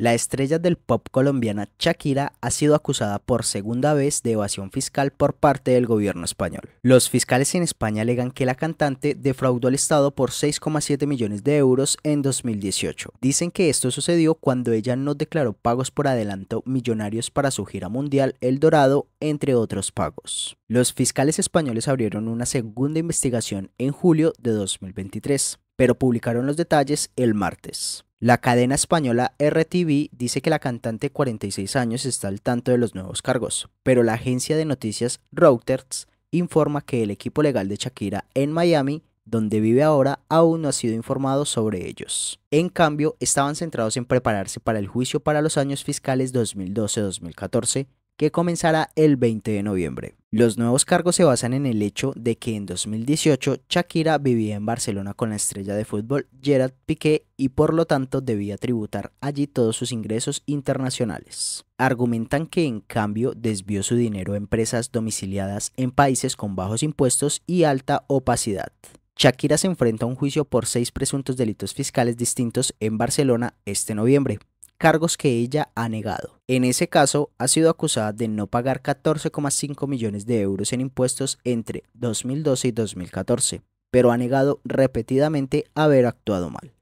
La estrella del pop colombiana Shakira ha sido acusada por segunda vez de evasión fiscal por parte del gobierno español. Los fiscales en España alegan que la cantante defraudó al Estado por 6,7 millones de euros en 2018. Dicen que esto sucedió cuando ella no declaró pagos por adelanto millonarios para su gira mundial El Dorado, entre otros pagos. Los fiscales españoles abrieron una segunda investigación en julio de 2023, pero publicaron los detalles el martes. La cadena española RTV dice que la cantante de 46 años está al tanto de los nuevos cargos, pero la agencia de noticias Reuters informa que el equipo legal de Shakira en Miami, donde vive ahora, aún no ha sido informado sobre ellos. En cambio, estaban centrados en prepararse para el juicio para los años fiscales 2012-2014, que comenzará el 20 de noviembre. Los nuevos cargos se basan en el hecho de que en 2018 Shakira vivía en Barcelona con la estrella de fútbol Gerard Piqué y por lo tanto debía tributar allí todos sus ingresos internacionales. Argumentan que en cambio desvió su dinero a empresas domiciliadas en países con bajos impuestos y alta opacidad. Shakira se enfrenta a un juicio por seis presuntos delitos fiscales distintos en Barcelona este noviembre cargos que ella ha negado. En ese caso, ha sido acusada de no pagar 14,5 millones de euros en impuestos entre 2012 y 2014, pero ha negado repetidamente haber actuado mal.